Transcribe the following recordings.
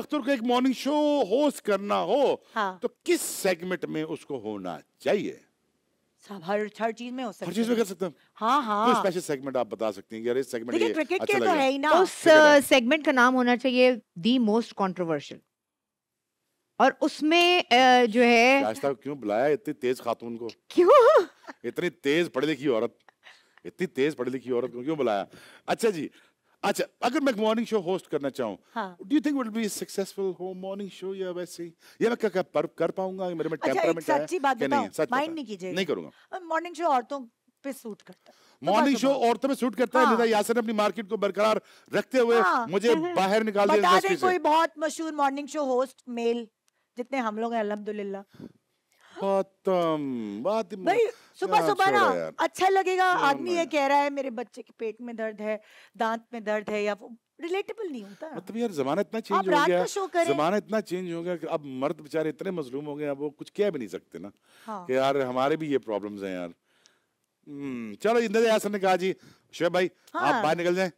अख्तर को एक morning show host करना हो हाँ। तो किस सेगमेंट में उसको होना चाहिए हर हर चीज में हो सकता हर चीज में कर सकते हैं हाँ हाँ कोई स्पेशल सेगमेंट आप बता सकती हैं यार इस सेगमेंट देखिए क्रिकेट अच्छा तो है ही ना उस सेगमेंट का नाम होना चाहिए दी मोस्ट कंट्रोवर्शियल और उसमें जो है क्यों बुलाया इतनी तेज खातून को क्यों इतनी तेज पढ़ी लिखी औरत इतनी तेज पढ़ी लिखी औरत को क्यों बुलाया अच्छा जी अच्छा अगर मैं मॉर्निंग शो होस्ट करना चाहूँ do you think will be successful हो मॉर्निंग शो या वैसे या मैं क्या कर, कर पाऊंगा मेरे में टेम्परामेंट अच्छा, सच्ची बात बताओ माइंड नहीं कीजिए नहीं करूंगा मॉर्निंग शो औरतों पे सूट करता है मॉर्निंग शो औरतों में सूट करता है हाँ। तो यासर ने अपनी मार्केट को बरकरार रखते हुए हाँ। मुझे बाहर निकाल दिया कोई बहुत मशहूर मॉर्निंग शो होस्ट मेल जितने हम लोग हैं अलहमदुल्ला खत्म बात नहीं सुबह सुबह हाँ, ना अच्छा लगेगा आदमी ये कह रहा है मेरे बच्चे के पेट में दर्द है दांत में दर्द है या रिलेटेबल नहीं होता मतलब यार जमाना इतना चेंज हो गया जमाना इतना चेंज हो गया कि अब मर्द बेचारे इतने मजलूम हो गए अब वो कुछ कह भी नहीं सकते ना हाँ। कि यार हमारे भी ये प्रॉब्लम्स हैं यार हम्म, चलो इंद्र यासन ने कहा जी शुएब भाई आप हाँ। बाहर निकल जाए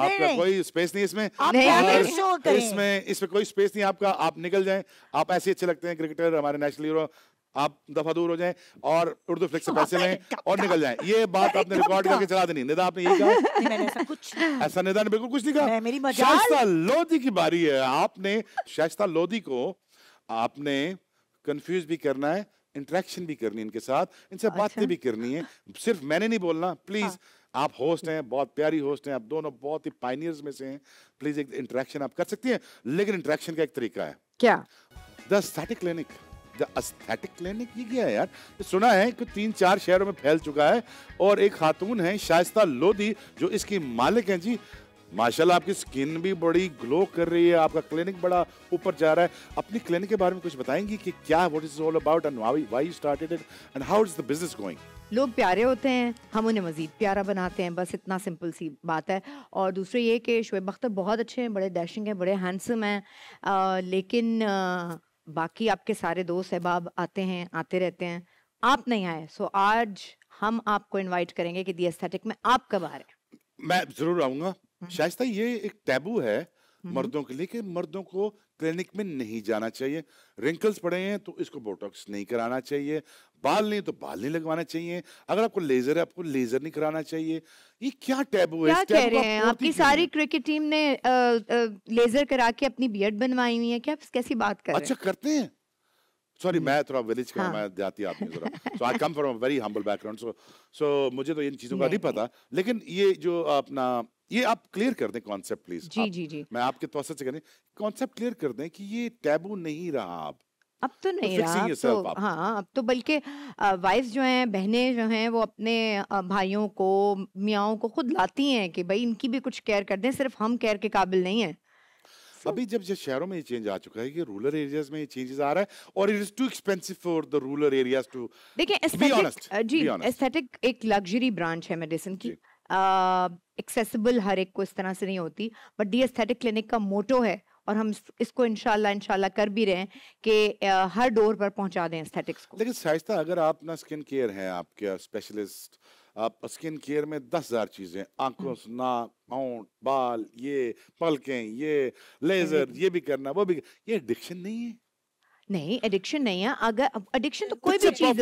आपका कोई स्पेस नहीं इसमें इसमें इसमें कोई स्पेस नहीं आपका आप निकल जाएं आप ऐसे अच्छे लगते हैं क्रिकेटर हमारे नेशनल हीरो आप दफा दूर हो जाएं और उर्दू फ्लिक से पैसे लें और निकल जाएं ये बात आपने रिकॉर्ड करके चला देनी निदा आपने ये कहा ऐसा निदा ने बिल्कुल कुछ नहीं कहा शास्ता लोधी की बारी है आपने शास्ता लोधी को आपने कंफ्यूज भी करना है इंटरेक्शन भी करनी इनके साथ इनसे बातें अच्छा। भी करनी है सिर्फ मैंने नहीं बोलना प्लीज हाँ। आप होस्ट हैं बहुत प्यारी होस्ट हैं आप दोनों बहुत ही पाइनियर्स में से हैं प्लीज एक इंटरेक्शन आप कर सकती हैं लेकिन इंटरेक्शन का एक तरीका है क्या the static clinic the aesthetic clinic ये क्या है यार तो सुना है कि तीन चार शहरों में फैल चुका है और एक खातून है शाइस्ता लोधी जो इसकी मालिक हैं जी माशाल्लाह आपकी स्किन भी बड़ी ग्लो कर रही है आपका क्लिनिक बड़ा ऊपर जा रहा है अपनी क्लिनिक के बारे में कुछ बताएंगी कि क्या what is all about and why why started it and how is the business going लोग प्यारे होते हैं हम उन्हें मज़ीद प्यारा बनाते हैं बस इतना सिंपल सी बात है और दूसरे ये कि शुएब अख्तर बहुत अच्छे हैं बड़े डैशिंग हैं बड़े हैंडसम हैं लेकिन आ, बाकी आपके सारे दोस्त अहबाब आते हैं आते रहते हैं आप नहीं आए सो आज हम आपको इनवाइट करेंगे कि दी एस्थेटिक में आप कब आ रहे हैं मैं जरूर आऊंगा हम्म। शायस्ता ये एक टैबू है हम्म। मर्दों के लेकिन मर्दों को क्लिनिक में नहीं जाना चाहिए रिंकल्स पड़े हैं तो इसको बोटॉक्स नहीं कराना चाहिए बाल नहीं तो बाल नहीं लगवाना चाहिए अगर आपको लेजर है आपको लेजर नहीं कराना चाहिए ये क्या टैबू है क्या कह रहे हैं आपकी सारी क्रिकेट टीम ने आ, आ, लेजर करा के अपनी बियड बनवाई हुई है क्या कैसी बात कर अच्छा करते हैं सॉरी हम्म। मैं थोड़ा विलेज का हाँ। मैं जाती आदमी थोड़ा so I come from a very humble background so so मुझे तो इन चीज़ों का नहीं पता लेकिन ये जो अपना ये आप क्लियर कर दें कॉन्सेप्ट प्लीज जी जी जी मैं आपके तो से करें कॉन्सेप्ट क्लियर कर दें कि ये टैबू नहीं रहा आप अब तो, तो नहीं तो रहा अब तो हाँ अब तो बल्कि वाइफ जो हैं बहनें जो हैं वो अपने भाइयों को मियाओं को खुद लाती हैं कि भाई इनकी भी कुछ केयर कर दें सिर्फ हम केयर के काबिल नहीं हैं अभी जब जब शहरों में ये चेंज आ चुका है कि रूरल एरियाज में ये चेंजेस आ रहा है और it is too expensive for the rural areas टू देखिए एस्थेटिक जी एस्थेटिक एक लग्जरी ब्रांच है मेडिसिन की एक्सेसिबल हर एक को इस तरह से नहीं होती बट डी एस्थेटिक क्लिनिक का मोटो है और हम इसको इनशाला इनशाला कर भी रहे हैं कि हर डोर पर पहुंचा दें एस्थेटिक्स को लेकिन शाइस्ता अगर आप ना स्किन केयर हैं आपके स्पेशलिस्ट आप स्किन केयर में दस हज़ार चीज़ें आंखों सुना हम्म। माउंट बाल ये पलकें ये लेज़र ये भी करना वो भी ये एडिक्शन नहीं है नहीं एडिक्शन नहीं है अगर एडिक्शन तो, तो कोई भी चीज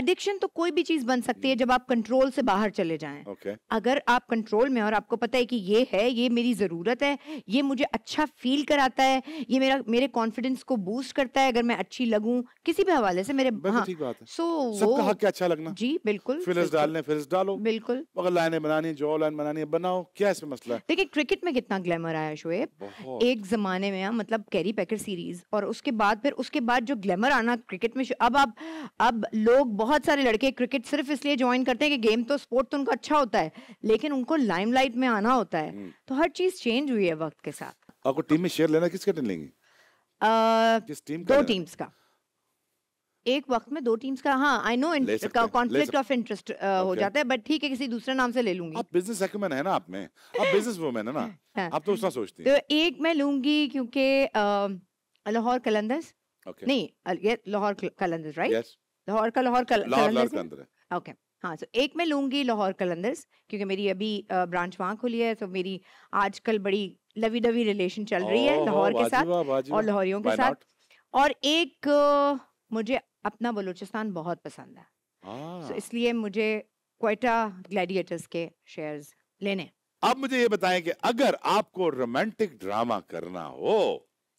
एडिक्शन तो कोई भी चीज बन सकती है जब आप कंट्रोल से बाहर चले जाए okay. अगर आप कंट्रोल में और आपको पता है कि ये है ये मेरी जरूरत है ये मुझे अच्छा फील कराता है ये मेरा मेरे कॉन्फिडेंस को बूस्ट करता है अगर मैं अच्छी लगू किसी भी हवाले से मेरे हाँ, सो वो हक अच्छा लगना जी बिल्कुल डालने डालो बिल्कुल मगर लाइने बनानी जो लाइन बनानी बनाओ क्या इसमें मसला है देखिए क्रिकेट में कितना ग्लैमर आया शोएब एक जमाने में मतलब कैरी पैकर सीरीज और उसके बाद फिर उसके बाद जो ग्लैमर आना क्रिकेट में अब अब अब लोग बहुत सारे लड़के क्रिकेट सिर्फ इसलिए ज्वाइन करते हैं कि गेम तो स्पोर्ट तो उनका अच्छा होता है लेकिन उनको लाइमलाइट में आना होता है हम्म। तो हर चीज चेंज हुई है वक्त के साथ आपको टीम में शेयर लेना किसके टीम लेंगे किस टीम का दो टीम्स का एक वक्त में दो टीम्स का हाँ I know conflict of interest हो जाता है बट ठीक है किसी दूसरे नाम से ले लूंगी आप बिजनेस है ना आप में आप बिजनेस वुमेन है ना हाँ। आप तो उसका सोचती हैं तो एक मैं लूंगी क्योंकि लाहौर कलंदर्स okay. नहीं लाहौर कलंदर yes. हाँ सो एक मैं लूंगी लाहौर कलंदर्स क्योंकि मेरी अभी ब्रांच खुली है तो मेरी आजकल बड़ी लवी डवी रिलेशन चल रही है लाहौर के साथ और लाहौरियों के साथ और एक मुझे अपना बलूचिस्तान बहुत पसंद है हाँ। इसलिए मुझे क्वेटा ग्लैडिएटर्स के शेयर्स लेने आप मुझे ये बताएं कि अगर आपको रोमांटिक ड्रामा करना हो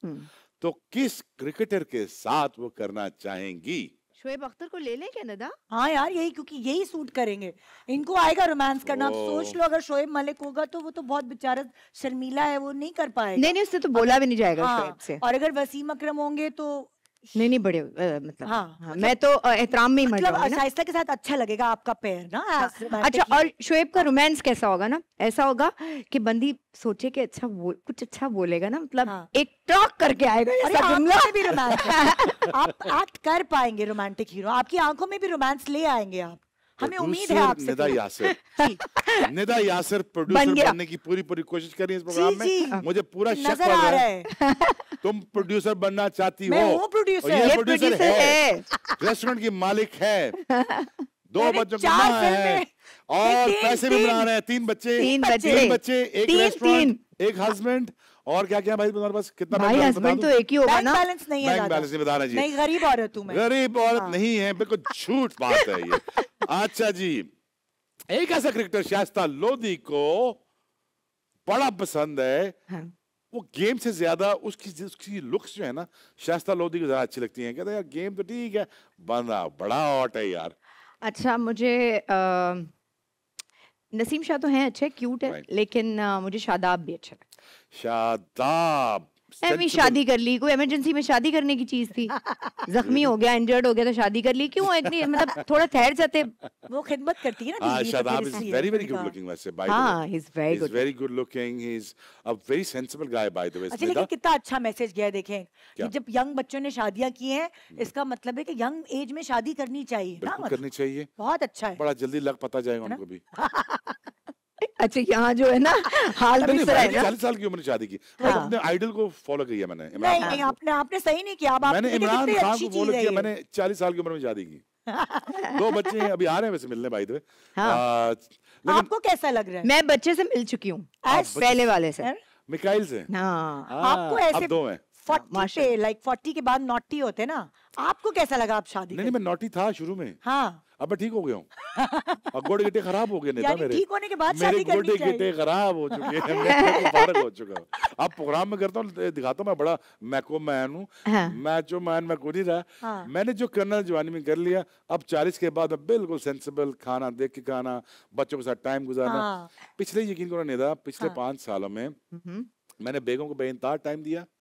हम्म। तो किस क्रिकेटर के साथ वो करना चाहेंगी शोएब अख्तर को ले लें क्या नदा हाँ यार यही क्योंकि यही सूट करेंगे इनको आएगा रोमांस करना आप सोच लो अगर शोएब मलिक होगा तो वो तो बहुत बेचारा शर्मिला है वो नहीं कर पाएगा नहीं नहीं उससे तो बोला भी नहीं जाएगा हाँ, से और अगर वसीम अकरम होंगे तो नहीं नहीं बड़े आ, मतलब हाँ, हाँ मैं तो एहतराम में ही मतलब के साथ अच्छा लगेगा आपका पैर ना हाँ, अच्छा और शोएब का हाँ। रोमांस कैसा होगा ना ऐसा होगा हाँ। कि बंदी सोचे कि अच्छा बोल कुछ अच्छा बोलेगा ना मतलब हाँ। एक टॉक करके आएगा अरे आप भी रोमांस आप आप कर पाएंगे रोमांटिक हीरो आपकी आंखों में भी रोमांस ले आएंगे आप तो हमें उम्मीद है आपसे निदा यासर निदा यासर प्रोड्यूसर बनने की पूरी पूरी कोशिश कर रही है इस प्रोग्राम में हाँ। मुझे पूरा शक हो रहा है तुम प्रोड्यूसर बनना चाहती हो प्रोड्यूसर ये प्रोड्यूसर है, रेस्टोरेंट की मालिक है दो बच्चों की माँ है और पैसे भी बना रहे हैं तीन बच्चे तीन बच्चे, तीन बच्चे एक रेस्टोरेंट एक हस्बैंड और क्या क्या भाई तुम्हारे पास कितना भाई हस्बैंड तो एक ही होगा ना बैलेंस नहीं है बैलेंस नहीं बता रहा जी नहीं गरीब औरत हूँ मैं गरीब औरत हाँ। नहीं है बिल्कुल झूठ बात है ये अच्छा जी एक ऐसा क्रिकेटर शास्ता लोधी को बड़ा पसंद है हाँ। वो गेम से ज़्यादा उसकी उसकी लुक्स जो है ना शास्त्रा लोधी को ज़्यादा अच्छी लगती है कहते यार गेम तो ठीक है बंदा बड़ा हॉट है यार अच्छा मुझे आ, नसीम शाह तो हैं अच्छे क्यूट है लेकिन आ, मुझे शादाब भी अच्छा लगता शादाब एमी तो शादी कर ली कोई इमरजेंसी में शादी करने की चीज थी जख्मी हो गया इंजर्ड हो गया तो शादी कर ली क्यों इतनी मतलब थोड़ा ठहर जाते वो खिदमत करती है ना हाँ, तो Shadab is very very good looking वैसे बाय द वे हां he is very good very good looking he is a very sensible guy by the way अच्छा लेकिन कितना अच्छा मैसेज गया है देखें कि जब यंग बच्चों ने शादियां की हैं हम्म। इसका मतलब है कि यंग एज में शादी करनी चाहिए ना मतलब? करनी चाहिए बहुत अच्छा है बड़ा जल्दी लग पता जाएगा उनको भी अच्छा यहाँ जो है ना हाल भी सर है ना चालीस साल की उम्र शादी की हाँ। अपने आइडल को फॉलो किया मैंने नहीं नहीं आपने आपने सही नहीं किया मैंने इमरान खान को फॉलो किया मैंने चालीस साल की उम्र में शादी की दो बच्चे हैं अभी आ रहे हैं वैसे मिलने भाई हाँ। दो आपको कैसा लग रहा है मैं बच्चे से मिल चुकी हूँ पहले वाले से मिकाइल से हाँ। हाँ, आपको ऐसे दो हैं फोर्टी लाइक फोर्टी के बाद नॉटी होते ना आपको कैसा लगा आप शादी नहीं मैं नॉटी था शुरू में हाँ अब मैं ठीक हो गया हूँ और गोड़ गिटे खराब हो गए नेता मेरे ठीक होने के बाद मेरे गोड़े गिटे खराब हो चुके हैं फर्क तो हो चुका अब प्रोग्राम में करता हूँ दिखाता हूँ मैं बड़ा मैको मैन हूँ हाँ। मैं जो मैन मैं को नहीं रहा हाँ। मैंने जो करना जवानी में कर लिया अब चालीस के बाद अब बिल्कुल सेंसिबल खाना देख के खाना बच्चों के साथ टाइम गुजारना हाँ। पिछले यकीन करो नेता पिछले पांच सालों में हम्म। मैंने बेगों को बेनतार टाइम दिया